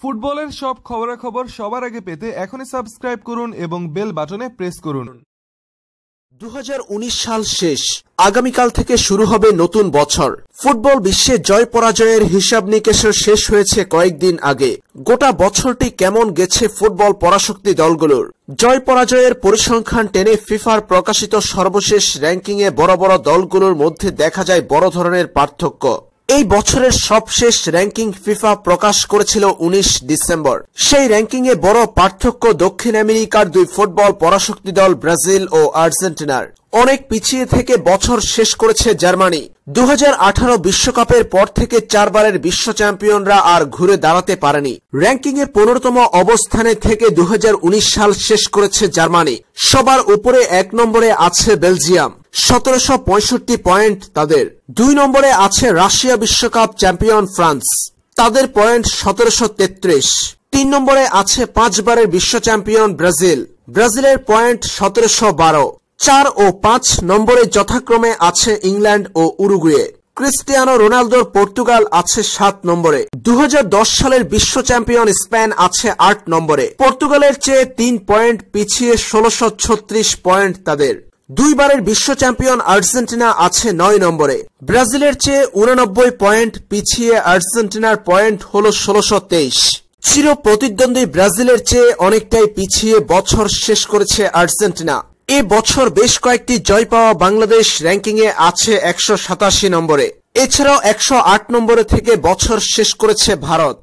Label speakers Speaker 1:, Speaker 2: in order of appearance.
Speaker 1: ফুটবলের সব খবরাখবর সবার আগে পেতে এখনই সাবস্ক্রাইব করুন এবং বেল বাটনে প্রেস করুন দু সাল শেষ আগামীকাল থেকে শুরু হবে নতুন বছর ফুটবল বিশ্বে জয় পরাজয়ের হিসাব নিকেশের শেষ হয়েছে কয়েকদিন আগে গোটা বছরটি কেমন গেছে ফুটবল পরাশক্তি দলগুলোর জয় পরাজয়ের পরিসংখ্যান টেনে ফিফার প্রকাশিত সর্বশেষ র্যাঙ্কিংয়ে বড় বড় দলগুলোর মধ্যে দেখা যায় বড় ধরনের পার্থক্য এই বছরের সবশেষ র্যাঙ্কিং ফিফা প্রকাশ করেছিল ১৯ ডিসেম্বর সেই র্যাঙ্কিংয়ে বড় পার্থক্য দক্ষিণ আমেরিকার দুই ফুটবল পরাশক্তি দল ব্রাজিল ও আর্জেন্টিনার অনেক পিছিয়ে থেকে বছর শেষ করেছে জার্মানি দু বিশ্বকাপের পর থেকে চারবারের বিশ্ব চ্যাম্পিয়নরা আর ঘুরে দাঁড়াতে পারেনি র্যাঙ্কিং এর পনেরোতম অবস্থানে থেকে দু সাল শেষ করেছে জার্মানি সবার উপরে এক নম্বরে আছে বেলজিয়াম সতেরোশো পঁয়ষট্টি পয়েন্ট তাদের দুই নম্বরে আছে রাশিয়া বিশ্বকাপ চ্যাম্পিয়ন ফ্রান্স তাদের পয়েন্ট সতেরোশো তেত্রিশ তিন নম্বরে আছে পাঁচবারের বিশ্ব চ্যাম্পিয়ন ব্রাজিল ব্রাজিলের পয়েন্ট সতেরোশো বারো চার ও পাঁচ নম্বরে যথাক্রমে আছে ইংল্যান্ড ও উরুগুয়ে ক্রিস্টিয়ানো রোনালদোর পর্তুগাল আছে সাত নম্বরে দু সালের বিশ্ব চ্যাম্পিয়ন স্পেন আছে আট নম্বরে পর্তুগালের চেয়ে তিন পয়েন্ট পিছিয়ে ষোলশো পয়েন্ট তাদের দুইবারের বিশ্ব চ্যাম্পিয়ন আর্জেন্টিনা আছে নয় নম্বরে ব্রাজিলের চেয়ে উনানব্বই পয়েন্ট পিছিয়ে আর্জেন্টিনার পয়েন্ট হল ষোলোশো তেইশ চির প্রতিদ্বন্দ্বী ব্রাজিলের চেয়ে অনেকটাই পিছিয়ে বছর শেষ করেছে আর্জেন্টিনা এ বছর বেশ কয়েকটি জয় পাওয়া বাংলাদেশ র্যাঙ্কিংয়ে আছে একশো সাতাশি নম্বরে এছাড়াও একশো আট নম্বরে থেকে বছর শেষ করেছে ভারত